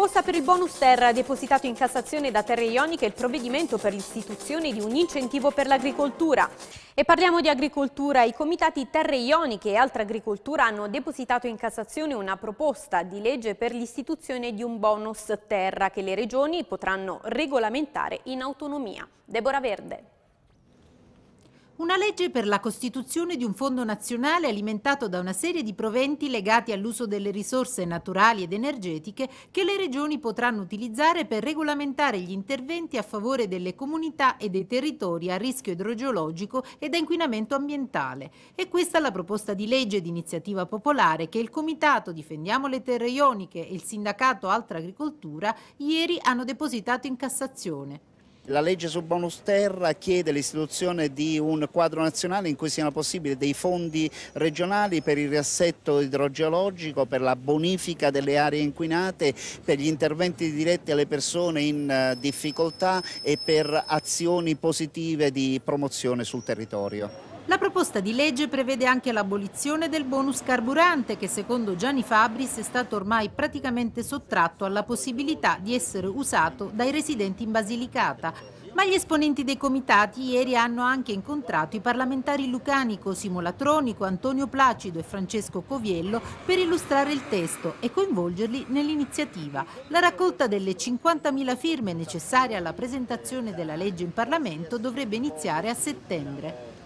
Posta per il bonus terra, depositato in Cassazione da Terre Ioniche il provvedimento per l'istituzione di un incentivo per l'agricoltura. E parliamo di agricoltura. I comitati Terre Ioniche e Altra Agricoltura hanno depositato in Cassazione una proposta di legge per l'istituzione di un bonus terra che le regioni potranno regolamentare in autonomia. Debora Verde. Una legge per la costituzione di un fondo nazionale alimentato da una serie di proventi legati all'uso delle risorse naturali ed energetiche che le regioni potranno utilizzare per regolamentare gli interventi a favore delle comunità e dei territori a rischio idrogeologico ed inquinamento ambientale. E questa è la proposta di legge di iniziativa popolare che il Comitato Difendiamo le Terre Ioniche e il Sindacato Altra Agricoltura ieri hanno depositato in Cassazione. La legge sul bonus terra chiede l'istituzione di un quadro nazionale in cui siano possibili dei fondi regionali per il riassetto idrogeologico, per la bonifica delle aree inquinate, per gli interventi diretti alle persone in eh, difficoltà e per azioni positive di promozione sul territorio. La proposta di legge prevede anche l'abolizione del bonus carburante che secondo Gianni Fabris è stato ormai praticamente sottratto alla possibilità di essere usato dai residenti in Basilicata. Ma gli esponenti dei comitati ieri hanno anche incontrato i parlamentari lucani Cosimo Latronico, Antonio Placido e Francesco Coviello per illustrare il testo e coinvolgerli nell'iniziativa. La raccolta delle 50.000 firme necessarie alla presentazione della legge in Parlamento dovrebbe iniziare a settembre.